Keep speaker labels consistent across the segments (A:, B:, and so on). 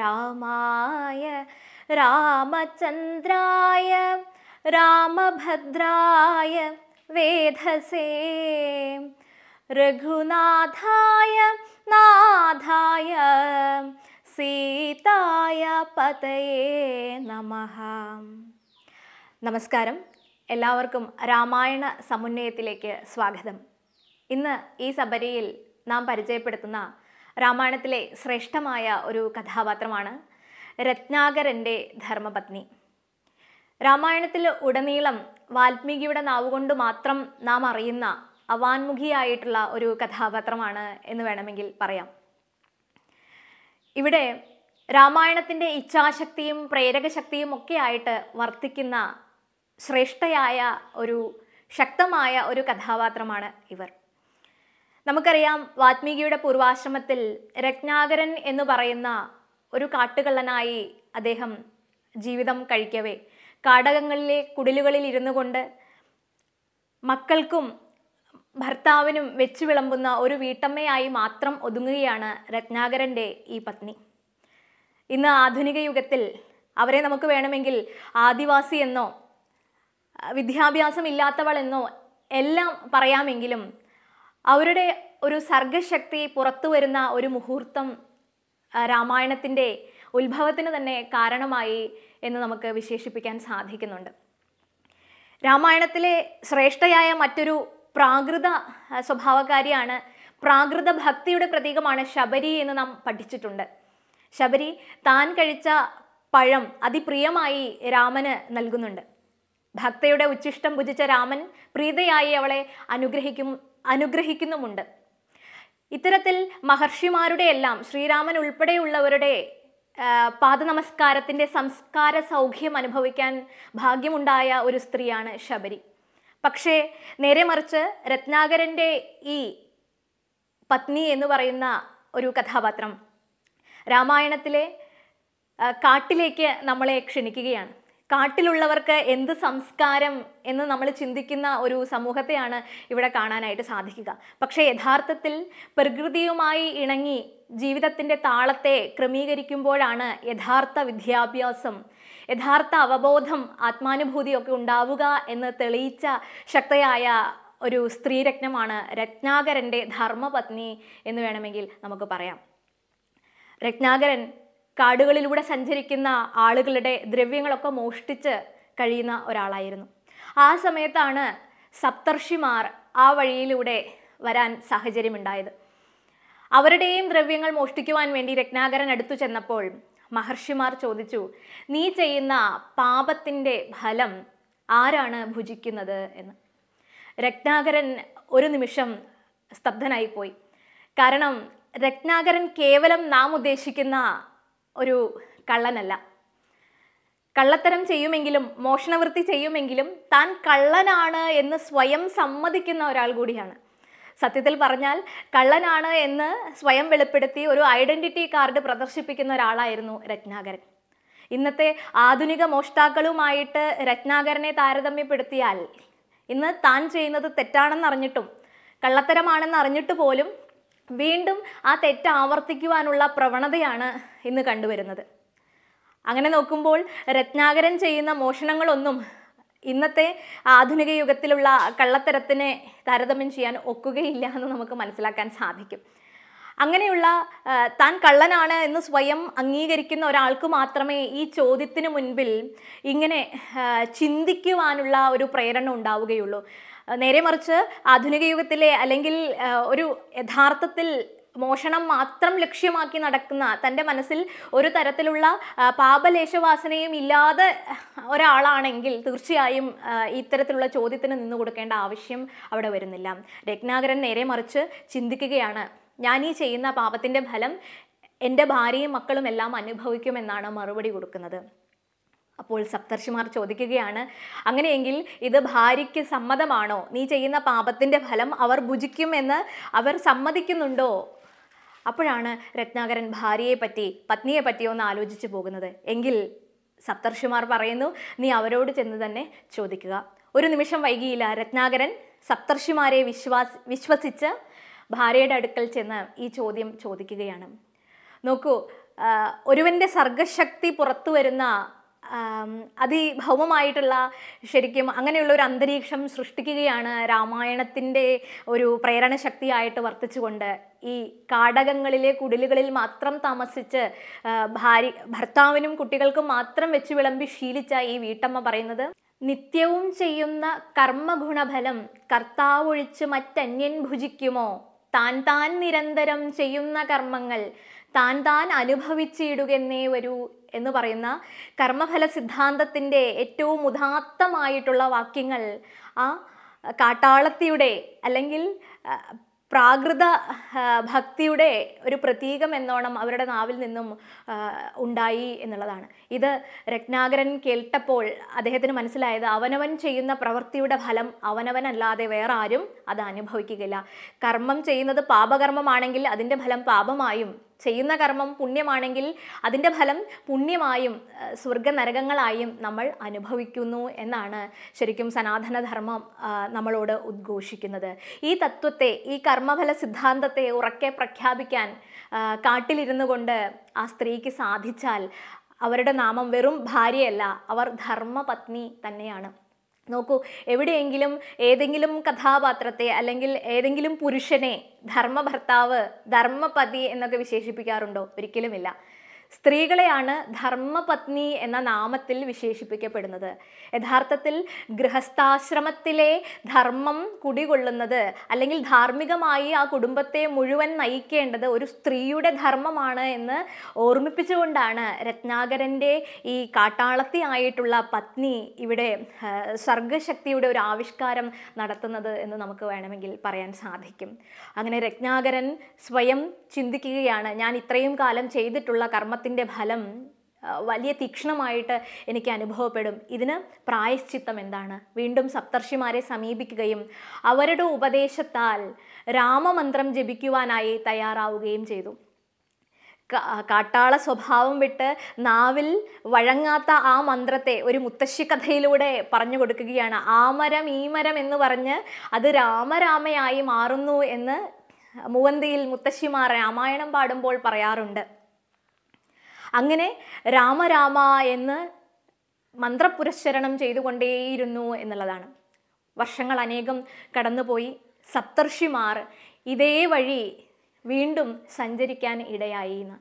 A: രാമായ രാമചന്ദ്രായ രാമഭദ്രായ വേദസേ രഘുനാഥായ നാഥായ സീതായ പതയേ നമ നമസ്കാരം എല്ലാവർക്കും രാമായണ സമുന്നയത്തിലേക്ക് സ്വാഗതം ഇന്ന് ഈ സബരിയിൽ നാം പരിചയപ്പെടുത്തുന്ന രാമായണത്തിലെ ശ്രേഷ്ഠമായ ഒരു കഥാപാത്രമാണ് രത്നാകരൻ്റെ ധർമ്മപത്നി രാമായണത്തിൽ ഉടനീളം വാൽമീകിയുടെ നാവുകൊണ്ട് മാത്രം നാം അറിയുന്ന അവാൻമുഖിയായിട്ടുള്ള ഒരു കഥാപാത്രമാണ് എന്ന് വേണമെങ്കിൽ പറയാം ഇവിടെ രാമായണത്തിൻ്റെ ഇച്ഛാശക്തിയും പ്രേരകശക്തിയും ഒക്കെ ആയിട്ട് വർത്തിക്കുന്ന ശ്രേഷ്ഠയായ ഒരു ശക്തമായ ഒരു കഥാപാത്രമാണ് ഇവർ നമുക്കറിയാം വാത്മീകിയുടെ പൂർവാശ്രമത്തിൽ രത്നാകരൻ എന്ന് പറയുന്ന ഒരു കാട്ടുകള്ളനായി അദ്ദേഹം ജീവിതം കഴിക്കവേ കാടകങ്ങളിലെ കുടിലുകളിൽ ഇരുന്നു കൊണ്ട് മക്കൾക്കും ഭർത്താവിനും വെച്ചു വിളമ്പുന്ന ഒരു വീട്ടമ്മയായി മാത്രം ഒതുങ്ങുകയാണ് രത്നാകരൻ്റെ ഈ പത്നി ഇന്ന് ആധുനിക യുഗത്തിൽ അവരെ നമുക്ക് വേണമെങ്കിൽ ആദിവാസി എന്നോ വിദ്യാഭ്യാസം ഇല്ലാത്തവൾ എന്നോ എല്ലാം പറയാമെങ്കിലും അവരുടെ ഒരു സർഗശക്തി പുറത്തു വരുന്ന ഒരു മുഹൂർത്തം രാമായണത്തിൻ്റെ ഉത്ഭവത്തിന് തന്നെ കാരണമായി എന്ന് നമുക്ക് വിശേഷിപ്പിക്കാൻ സാധിക്കുന്നുണ്ട് രാമായണത്തിലെ ശ്രേഷ്ഠയായ മറ്റൊരു പ്രാകൃത സ്വഭാവക്കാരിയാണ് പ്രാകൃത ഭക്തിയുടെ പ്രതീകമാണ് ശബരി എന്ന് നാം പഠിച്ചിട്ടുണ്ട് ശബരി താൻ കഴിച്ച പഴം അതിപ്രിയമായി രാമന് നൽകുന്നുണ്ട് ഭക്തയുടെ ഉച്ചിഷ്ടം ഭുജിച്ച രാമൻ പ്രീതയായി അവളെ അനുഗ്രഹിക്കും അനുഗ്രഹിക്കുന്നുമുണ്ട് ഇത്തരത്തിൽ മഹർഷിമാരുടെ എല്ലാം ശ്രീരാമൻ ഉൾപ്പെടെയുള്ളവരുടെ പാദനമസ്കാരത്തിൻ്റെ സംസ്കാര സൗഖ്യം അനുഭവിക്കാൻ ഭാഗ്യമുണ്ടായ ഒരു സ്ത്രീയാണ് ശബരി പക്ഷേ നേരെ മറിച്ച് രത്നാകരൻ്റെ ഈ പത്നി എന്ന് പറയുന്ന ഒരു കഥാപാത്രം രാമായണത്തിലെ കാട്ടിലേക്ക് നമ്മളെ ക്ഷണിക്കുകയാണ് കാട്ടിലുള്ളവർക്ക് എന്ത് സംസ്കാരം എന്ന് നമ്മൾ ചിന്തിക്കുന്ന ഒരു സമൂഹത്തെയാണ് ഇവിടെ കാണാനായിട്ട് സാധിക്കുക പക്ഷേ യഥാർത്ഥത്തിൽ പ്രകൃതിയുമായി ഇണങ്ങി ജീവിതത്തിൻ്റെ താളത്തെ ക്രമീകരിക്കുമ്പോഴാണ് യഥാർത്ഥ വിദ്യാഭ്യാസം യഥാർത്ഥ അവബോധം ആത്മാനുഭൂതിയൊക്കെ ഉണ്ടാവുക എന്ന് തെളിയിച്ച ശക്തയായ ഒരു സ്ത്രീരത്നമാണ് രത്നാകരൻ്റെ ധർമ്മപത്നി എന്ന് വേണമെങ്കിൽ നമുക്ക് പറയാം രത്നാകരൻ കാടുകളിലൂടെ സഞ്ചരിക്കുന്ന ആളുകളുടെ ദ്രവ്യങ്ങളൊക്കെ മോഷ്ടിച്ച് കഴിയുന്ന ഒരാളായിരുന്നു ആ സമയത്താണ് സപ്തർഷിമാർ ആ വഴിയിലൂടെ വരാൻ സാഹചര്യമുണ്ടായത് അവരുടെയും ദ്രവ്യങ്ങൾ മോഷ്ടിക്കുവാൻ വേണ്ടി രത്നാകരൻ അടുത്തു ചെന്നപ്പോൾ മഹർഷിമാർ ചോദിച്ചു നീ ചെയ്യുന്ന പാപത്തിൻ്റെ ഫലം ആരാണ് ഭുജിക്കുന്നത് എന്ന് രത്നാകരൻ ഒരു നിമിഷം സ്തബ്ധനായിപ്പോയി കാരണം രത്നാകരൻ കേവലം നാം ഉദ്ദേശിക്കുന്ന ഒരു കള്ളനല്ല കള്ളത്തരം ചെയ്യുമെങ്കിലും മോഷണവൃത്തി ചെയ്യുമെങ്കിലും താൻ കള്ളനാണ് എന്ന് സ്വയം സമ്മതിക്കുന്ന ഒരാൾ കൂടിയാണ് സത്യത്തിൽ പറഞ്ഞാൽ കള്ളനാണ് എന്ന് സ്വയം വെളിപ്പെടുത്തി ഒരു ഐഡൻറ്റിറ്റി കാർഡ് പ്രദർശിപ്പിക്കുന്ന ഒരാളായിരുന്നു രത്നാകരൻ ഇന്നത്തെ ആധുനിക മോഷ്ടാക്കളുമായിട്ട് രത്നാകരനെ താരതമ്യപ്പെടുത്തിയാൽ ഇന്ന് താൻ ചെയ്യുന്നത് തെറ്റാണെന്നറിഞ്ഞിട്ടും കള്ളത്തരമാണെന്ന് അറിഞ്ഞിട്ട് പോലും വീണ്ടും ആ തെറ്റ് ആവർത്തിക്കുവാനുള്ള പ്രവണതയാണ് ഇന്ന് കണ്ടുവരുന്നത് അങ്ങനെ നോക്കുമ്പോൾ രത്നാകരൻ ചെയ്യുന്ന മോഷണങ്ങളൊന്നും ഇന്നത്തെ ആധുനിക യുഗത്തിലുള്ള കള്ളത്തരത്തിനെ താരതമ്യം ചെയ്യാൻ ഒക്കുകയില്ല എന്ന് നമുക്ക് മനസ്സിലാക്കാൻ സാധിക്കും അങ്ങനെയുള്ള താൻ കള്ളനാണ് എന്ന് സ്വയം അംഗീകരിക്കുന്ന ഒരാൾക്ക് മാത്രമേ ഈ ചോദ്യത്തിന് മുൻപിൽ ഇങ്ങനെ ചിന്തിക്കുവാനുള്ള ഒരു പ്രേരണ ഉണ്ടാവുകയുള്ളൂ നേരെ മറിച്ച് ആധുനിക യുഗത്തിലെ അല്ലെങ്കിൽ ഒരു യഥാർത്ഥത്തിൽ മോഷണം മാത്രം ലക്ഷ്യമാക്കി നടക്കുന്ന തൻ്റെ മനസ്സിൽ ഒരു തരത്തിലുള്ള പാപലേശവാസനയും ഇല്ലാതെ ഒരാളാണെങ്കിൽ തീർച്ചയായും ഇത്തരത്തിലുള്ള ചോദ്യത്തിന് നിന്നു കൊടുക്കേണ്ട ആവശ്യം അവിടെ വരുന്നില്ല രത്നാകരൻ നേരെ മറിച്ച് ചിന്തിക്കുകയാണ് ഞാൻ ഈ ചെയ്യുന്ന പാപത്തിൻ്റെ ഫലം എൻ്റെ ഭാര്യയും മക്കളും എല്ലാം അനുഭവിക്കുമെന്നാണ് മറുപടി കൊടുക്കുന്നത് അപ്പോൾ സപ്തർഷിമാർ ചോദിക്കുകയാണ് അങ്ങനെയെങ്കിൽ ഇത് ഭാര്യയ്ക്ക് സമ്മതമാണോ നീ ചെയ്യുന്ന പാപത്തിൻ്റെ ഫലം അവർ ഭുജിക്കുമെന്ന് അവർ സമ്മതിക്കുന്നുണ്ടോ അപ്പോഴാണ് രത്നാകരൻ ഭാര്യയെപ്പറ്റി പത്നിയെപ്പറ്റി ഒന്ന് ആലോചിച്ച് പോകുന്നത് എങ്കിൽ സപ്തർഷിമാർ പറയുന്നു നീ അവരോട് ചെന്ന് തന്നെ ചോദിക്കുക ഒരു നിമിഷം വൈകിയില്ല രത്നാകരൻ സപ്തർഷിമാരെ വിശ്വാസ് വിശ്വസിച്ച് ഭാര്യയുടെ അടുക്കൽ ചെന്ന് ഈ ചോദ്യം ചോദിക്കുകയാണ് നോക്കൂ ഒരുവൻ്റെ സർഗശക്തി പുറത്തു വരുന്ന അതിഭൗമമായിട്ടുള്ള ശരിക്കും അങ്ങനെയുള്ള ഒരു അന്തരീക്ഷം സൃഷ്ടിക്കുകയാണ് രാമായണത്തിൻ്റെ ഒരു പ്രേരണ ശക്തിയായിട്ട് വർത്തിച്ചുകൊണ്ട് ഈ കാടകങ്ങളിലെ കുടിലുകളിൽ മാത്രം താമസിച്ച് ഭാര്യ ഭർത്താവിനും കുട്ടികൾക്കും മാത്രം വെച്ച് വിളമ്പി ശീലിച്ച ഈ വീട്ടമ്മ പറയുന്നത് നിത്യവും ചെയ്യുന്ന കർമ്മഗുണഫലം കർത്താവൊഴിച്ച് മറ്റന്യൻ ഭുജിക്കുമോ താൻ താൻ നിരന്തരം ചെയ്യുന്ന കർമ്മങ്ങൾ താൻ താൻ അനുഭവിച്ചിടുകെന്നേ ഒരു എന്ന് പറയുന്ന കർമ്മഫല സിദ്ധാന്തത്തിൻ്റെ ഏറ്റവും ഉദാത്തമായിട്ടുള്ള വാക്യങ്ങൾ ആ കാട്ടാളത്തിയുടെ അല്ലെങ്കിൽ പ്രാകൃത ഭക്തിയുടെ ഒരു പ്രതീകം എന്നോണം അവരുടെ നാവിൽ നിന്നും ഉണ്ടായി എന്നുള്ളതാണ് ഇത് രത്നാകരൻ കേട്ടപ്പോൾ അദ്ദേഹത്തിന് മനസ്സിലായത് അവനവൻ ചെയ്യുന്ന പ്രവൃത്തിയുടെ ഫലം അവനവനല്ലാതെ വേറെ ആരും അത് അനുഭവിക്കുകയില്ല കർമ്മം ചെയ്യുന്നത് പാപകർമ്മമാണെങ്കിൽ അതിൻ്റെ ഫലം പാപമായും ചെയ്യുന്ന കർമ്മം പുണ്യമാണെങ്കിൽ അതിൻ്റെ ഫലം പുണ്യമായും സ്വർഗനരകങ്ങളായും നരകങ്ങളായും നമ്മൾ അനുഭവിക്കുന്നു എന്നാണ് ശരിക്കും സനാതനധർമ്മം നമ്മളോട് ഉദ്ഘോഷിക്കുന്നത് ഈ തത്വത്തെ ഈ കർമ്മഫല സിദ്ധാന്തത്തെ ഉറക്കെ പ്രഖ്യാപിക്കാൻ കാട്ടിലിരുന്നു കൊണ്ട് ആ സ്ത്രീക്ക് സാധിച്ചാൽ അവരുടെ നാമം വെറും ഭാര്യയല്ല അവർ ധർമ്മപത്നി തന്നെയാണ് നോക്കൂ എവിടെയെങ്കിലും ഏതെങ്കിലും കഥാപാത്രത്തെ അല്ലെങ്കിൽ ഏതെങ്കിലും പുരുഷനെ ധർമ്മഭർത്താവ് ധർമ്മപതി എന്നൊക്കെ വിശേഷിപ്പിക്കാറുണ്ടോ ഒരിക്കലുമില്ല സ്ത്രീകളെയാണ് ധർമ്മപത്നി എന്ന നാമത്തിൽ വിശേഷിപ്പിക്കപ്പെടുന്നത് യഥാർത്ഥത്തിൽ ഗൃഹസ്ഥാശ്രമത്തിലെ ധർമ്മം കുടികൊള്ളുന്നത് അല്ലെങ്കിൽ ധാർമ്മികമായി ആ കുടുംബത്തെ മുഴുവൻ നയിക്കേണ്ടത് ഒരു സ്ത്രീയുടെ ധർമ്മമാണ് എന്ന് ഓർമ്മിപ്പിച്ചുകൊണ്ടാണ് രത്നാകരൻ്റെ ഈ കാട്ടാളത്തി ആയിട്ടുള്ള പത്നി ഇവിടെ സർഗശക്തിയുടെ ഒരു ആവിഷ്കാരം നടത്തുന്നത് എന്ന് നമുക്ക് വേണമെങ്കിൽ പറയാൻ സാധിക്കും അങ്ങനെ രത്നാകരൻ സ്വയം ചിന്തിക്കുകയാണ് ഞാൻ ഇത്രയും കാലം ചെയ്തിട്ടുള്ള കർമ്മ കർമ്മത്തിൻ്റെ ഫലം വലിയ തീക്ഷണമായിട്ട് എനിക്ക് അനുഭവപ്പെടും ഇതിന് പ്രായശ്ചിത്തം എന്താണ് വീണ്ടും സപ്തർഷിമാരെ സമീപിക്കുകയും അവരുടെ ഉപദേശത്താൽ രാമമന്ത്രം ജപിക്കുവാനായി തയ്യാറാവുകയും ചെയ്തു കാട്ടാള സ്വഭാവം വിട്ട് നാവിൽ വഴങ്ങാത്ത ആ മന്ത്രത്തെ ഒരു മുത്തശ്ശിക്കഥയിലൂടെ കഥയിലൂടെ പറഞ്ഞു കൊടുക്കുകയാണ് ആമരം ഈമരം എന്ന് പറഞ്ഞ് അത് രാമരാമയായി മാറുന്നു എന്ന് മൂവന്തിയിൽ മുത്തശ്ശിമാർ രാമായണം പാടുമ്പോൾ പറയാറുണ്ട് അങ്ങനെ രാമരാമ എന്ന് മന്ത്രപുരസ്മരണം ചെയ്തുകൊണ്ടേയിരുന്നു എന്നുള്ളതാണ് വർഷങ്ങൾ അനേകം കടന്നുപോയി സപ്തർഷിമാർ ഇതേ വഴി വീണ്ടും സഞ്ചരിക്കാൻ ഇടയായി എന്ന്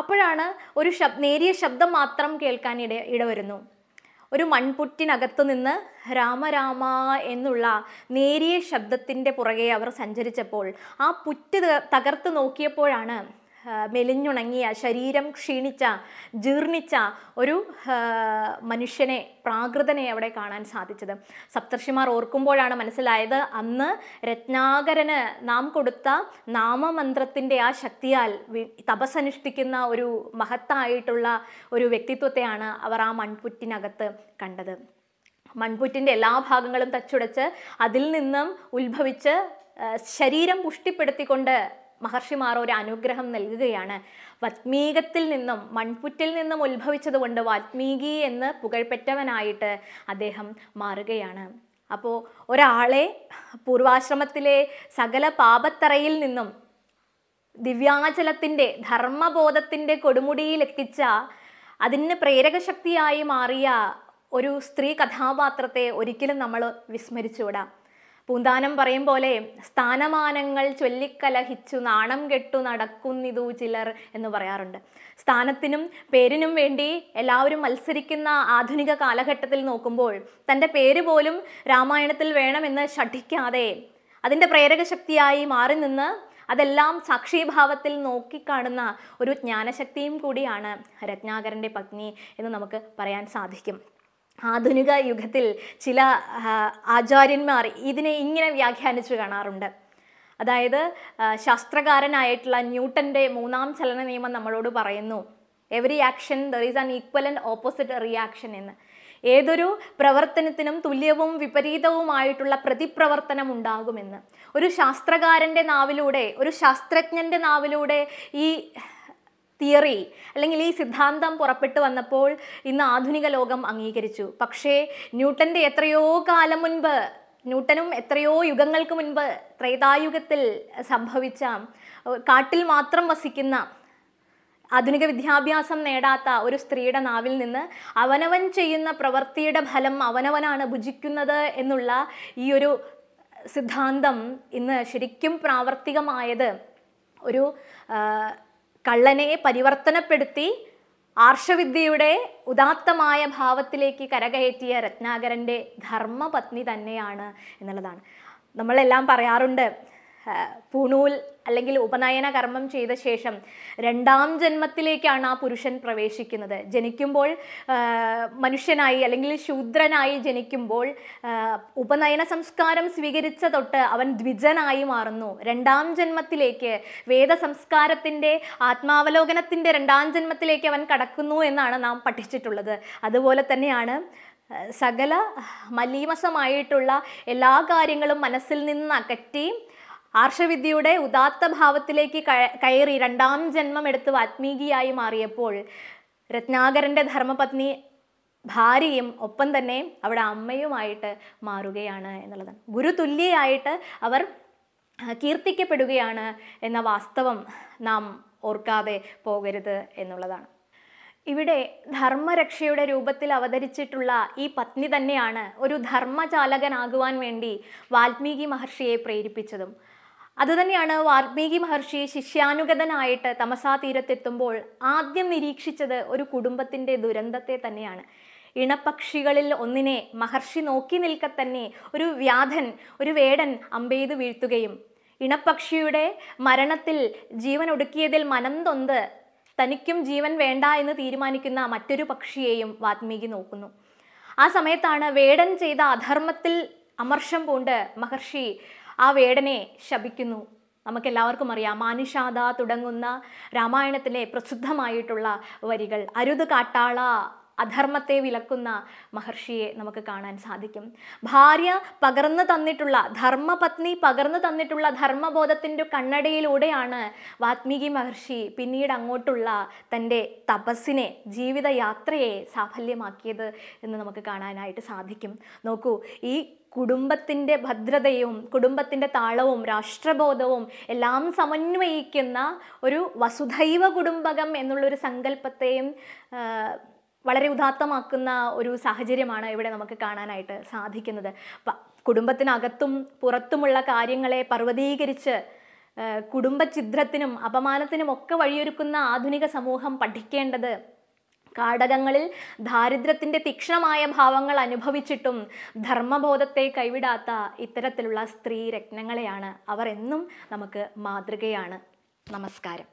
A: അപ്പോഴാണ് ഒരു ശബ് നേരിയ ശബ്ദം മാത്രം കേൾക്കാൻ ഇട ഇടവരുന്നു ഒരു മൺപുറ്റിനകത്തു നിന്ന് രാമരാമ എന്നുള്ള നേരിയ ശബ്ദത്തിൻ്റെ പുറകെ അവർ സഞ്ചരിച്ചപ്പോൾ ആ പുറ്റ് തകർത്ത് നോക്കിയപ്പോഴാണ് മെലിഞ്ഞുണങ്ങിയ ശരീരം ക്ഷീണിച്ച ജീർണിച്ച ഒരു മനുഷ്യനെ പ്രാകൃതനെ അവിടെ കാണാൻ സാധിച്ചത് സപ്തർഷിമാർ ഓർക്കുമ്പോഴാണ് മനസ്സിലായത് അന്ന് രത്നാകരന് നാം കൊടുത്ത നാമമന്ത്രത്തിൻ്റെ ആ ശക്തിയാൽ തപസനുഷ്ഠിക്കുന്ന ഒരു മഹത്തായിട്ടുള്ള ഒരു വ്യക്തിത്വത്തെയാണ് അവർ ആ മൺപുറ്റിനകത്ത് കണ്ടത് മൺപുറ്റിൻ്റെ എല്ലാ ഭാഗങ്ങളും തച്ചുടച്ച് അതിൽ നിന്നും ഉത്ഭവിച്ച് ശരീരം പുഷ്ടിപ്പെടുത്തിക്കൊണ്ട് മഹർഷിമാർ ഒരു അനുഗ്രഹം നൽകുകയാണ് വത്മീകത്തിൽ നിന്നും മൺപുറ്റിൽ നിന്നും ഉത്ഭവിച്ചതുകൊണ്ട് വാത്മീകി എന്ന് പുകഴ്പ്പെട്ടവനായിട്ട് അദ്ദേഹം മാറുകയാണ് അപ്പോൾ ഒരാളെ പൂർവാശ്രമത്തിലെ സകല പാപത്തറയിൽ നിന്നും ദിവ്യാചലത്തിൻ്റെ ധർമ്മബോധത്തിൻ്റെ കൊടുമുടിയിലെത്തിച്ച അതിന് പ്രേരകശക്തിയായി മാറിയ ഒരു സ്ത്രീ കഥാപാത്രത്തെ ഒരിക്കലും നമ്മൾ വിസ്മരിച്ചുവിടാം പൂന്താനം പറയും പോലെ സ്ഥാനമാനങ്ങൾ ചൊല്ലിക്കലഹിച്ചു നാണം കെട്ടു നടക്കുന്നിതു ചിലർ എന്ന് പറയാറുണ്ട് സ്ഥാനത്തിനും പേരിനും വേണ്ടി എല്ലാവരും മത്സരിക്കുന്ന ആധുനിക കാലഘട്ടത്തിൽ നോക്കുമ്പോൾ തൻ്റെ പേര് പോലും രാമായണത്തിൽ വേണമെന്ന് ഷഠിക്കാതെ അതിൻ്റെ പ്രേരക ശക്തിയായി മാറി നിന്ന് അതെല്ലാം സാക്ഷിഭാവത്തിൽ നോക്കിക്കാണുന്ന ഒരു ജ്ഞാനശക്തിയും കൂടിയാണ് രത്നാകരൻ്റെ പത്നി എന്ന് നമുക്ക് പറയാൻ സാധിക്കും ആധുനിക യുഗത്തിൽ ചില ആചാര്യന്മാർ ഇതിനെ ഇങ്ങനെ വ്യാഖ്യാനിച്ചു കാണാറുണ്ട് അതായത് ശാസ്ത്രകാരനായിട്ടുള്ള ന്യൂട്ടൻ്റെ മൂന്നാം ചലന നിയമം നമ്മളോട് പറയുന്നു every action there is an equal and opposite reaction എന്ന് ഏതൊരു പ്രവർത്തനത്തിനും തുല്യവും വിപരീതവുമായിട്ടുള്ള പ്രതിപ്രവർത്തനം ഉണ്ടാകുമെന്ന് ഒരു ശാസ്ത്രകാരൻ്റെ നാവിലൂടെ ഒരു ശാസ്ത്രജ്ഞൻ്റെ നാവിലൂടെ ഈ തിയറി അല്ലെങ്കിൽ ഈ സിദ്ധാന്തം പുറപ്പെട്ടു വന്നപ്പോൾ ഇന്ന് ആധുനിക ലോകം അംഗീകരിച്ചു പക്ഷേ ന്യൂട്ടൻ്റെ എത്രയോ കാലം മുൻപ് ന്യൂട്ടനും എത്രയോ യുഗങ്ങൾക്ക് മുൻപ് ത്രേതായുഗത്തിൽ സംഭവിച്ച കാട്ടിൽ മാത്രം വസിക്കുന്ന ആധുനിക വിദ്യാഭ്യാസം നേടാത്ത ഒരു സ്ത്രീയുടെ നാവിൽ നിന്ന് അവനവൻ ചെയ്യുന്ന പ്രവൃത്തിയുടെ ഫലം അവനവനാണ് ഭുജിക്കുന്നത് എന്നുള്ള ഈ ഒരു സിദ്ധാന്തം ഇന്ന് ശരിക്കും പ്രാവർത്തികമായത് ഒരു കള്ളനെ പരിവർത്തനപ്പെടുത്തി ആർഷവിദ്യയുടെ ഉദാത്തമായ ഭാവത്തിലേക്ക് കരകയറ്റിയ രത്നാകരൻ്റെ ധർമ്മപത്നി തന്നെയാണ് എന്നുള്ളതാണ് നമ്മളെല്ലാം പറയാറുണ്ട് പൂണൂൽ അല്ലെങ്കിൽ ഉപനയന കർമ്മം ചെയ്ത ശേഷം രണ്ടാം ജന്മത്തിലേക്കാണ് ആ പുരുഷൻ പ്രവേശിക്കുന്നത് ജനിക്കുമ്പോൾ മനുഷ്യനായി അല്ലെങ്കിൽ ശൂദ്രനായി ജനിക്കുമ്പോൾ ഉപനയന സംസ്കാരം സ്വീകരിച്ച തൊട്ട് അവൻ ദ്വിജനായി മാറുന്നു രണ്ടാം ജന്മത്തിലേക്ക് വേദ സംസ്കാരത്തിൻ്റെ ആത്മാവലോകനത്തിൻ്റെ രണ്ടാം ജന്മത്തിലേക്ക് അവൻ കടക്കുന്നു എന്നാണ് നാം പഠിച്ചിട്ടുള്ളത് അതുപോലെ തന്നെയാണ് സകല മലീമസമായിട്ടുള്ള എല്ലാ കാര്യങ്ങളും മനസ്സിൽ നിന്ന് അകറ്റി ആർഷവിദ്യയുടെ ഉദാത്ത ഭാവത്തിലേക്ക് കയറി രണ്ടാം ജന്മം എടുത്ത് വാത്മീകിയായി മാറിയപ്പോൾ രത്നാകരൻ്റെ ധർമ്മപത്നി ഭാര്യയും ഒപ്പം തന്നെ അവിടെ അമ്മയുമായിട്ട് മാറുകയാണ് എന്നുള്ളതാണ് ഗുരുതുല്യയായിട്ട് അവർ കീർത്തിക്കപ്പെടുകയാണ് എന്ന വാസ്തവം നാം ഓർക്കാതെ പോകരുത് എന്നുള്ളതാണ് ഇവിടെ ധർമ്മരക്ഷയുടെ രൂപത്തിൽ അവതരിച്ചിട്ടുള്ള ഈ പത്നി തന്നെയാണ് ഒരു ധർമ്മചാലകനാകുവാൻ വേണ്ടി വാൽമീകി മഹർഷിയെ പ്രേരിപ്പിച്ചതും അതുതന്നെയാണ് വാൽമീകി മഹർഷി ശിഷ്യാനുഗതനായിട്ട് തമസാ തീരത്തെത്തുമ്പോൾ ആദ്യം നിരീക്ഷിച്ചത് ഒരു കുടുംബത്തിൻ്റെ ദുരന്തത്തെ തന്നെയാണ് ഇണപക്ഷികളിൽ ഒന്നിനെ മഹർഷി നോക്കി നിൽക്കെ തന്നെ ഒരു വ്യാധൻ ഒരു വേടൻ അമ്പെയ്ത് വീഴ്ത്തുകയും ഇണപക്ഷിയുടെ മരണത്തിൽ ജീവൻ ഒടുക്കിയതിൽ മനം തൊന്ത് തനിക്കും ജീവൻ വേണ്ട എന്ന് തീരുമാനിക്കുന്ന മറ്റൊരു പക്ഷിയെയും വാത്മീകി നോക്കുന്നു ആ സമയത്താണ് വേടൻ ചെയ്ത അധർമ്മത്തിൽ അമർഷം പൂണ്ട് മഹർഷി ആ വേടനെ ശപിക്കുന്നു നമുക്കെല്ലാവർക്കും അറിയാം മാനുഷാദ തുടങ്ങുന്ന രാമായണത്തിലെ പ്രസിദ്ധമായിട്ടുള്ള വരികൾ അരുത് കാട്ടാള അധർമ്മത്തെ വിലക്കുന്ന മഹർഷിയെ നമുക്ക് കാണാൻ സാധിക്കും ഭാര്യ പകർന്നു തന്നിട്ടുള്ള ധർമ്മപത്നി പകർന്നു തന്നിട്ടുള്ള ധർമ്മബോധത്തിൻ്റെ കണ്ണടയിലൂടെയാണ് വാത്മീകി മഹർഷി പിന്നീട് അങ്ങോട്ടുള്ള തൻ്റെ തപസ്സിനെ ജീവിതയാത്രയെ സാഫല്യമാക്കിയത് എന്ന് നമുക്ക് കാണാനായിട്ട് സാധിക്കും നോക്കൂ ഈ കുടുംബത്തിൻ്റെ ഭദ്രതയും കുടുംബത്തിൻ്റെ താളവും രാഷ്ട്രബോധവും എല്ലാം സമന്വയിക്കുന്ന ഒരു വസുധൈവ കുടുംബകം എന്നുള്ളൊരു സങ്കല്പത്തെയും വളരെ ഉദാത്തമാക്കുന്ന ഒരു സാഹചര്യമാണ് ഇവിടെ നമുക്ക് കാണാനായിട്ട് സാധിക്കുന്നത് കുടുംബത്തിനകത്തും പുറത്തുമുള്ള കാര്യങ്ങളെ പർവ്വതീകരിച്ച് കുടുംബചിദ്രത്തിനും അപമാനത്തിനും ഒക്കെ വഴിയൊരുക്കുന്ന ആധുനിക സമൂഹം പഠിക്കേണ്ടത് കാടകങ്ങളിൽ ദാരിദ്ര്യത്തിൻ്റെ തീക്ഷണമായ ഭാവങ്ങൾ അനുഭവിച്ചിട്ടും ധർമ്മബോധത്തെ കൈവിടാത്ത ഇത്തരത്തിലുള്ള സ്ത്രീ രത്നങ്ങളെയാണ് അവർ എന്നും നമുക്ക് മാതൃകയാണ് നമസ്കാരം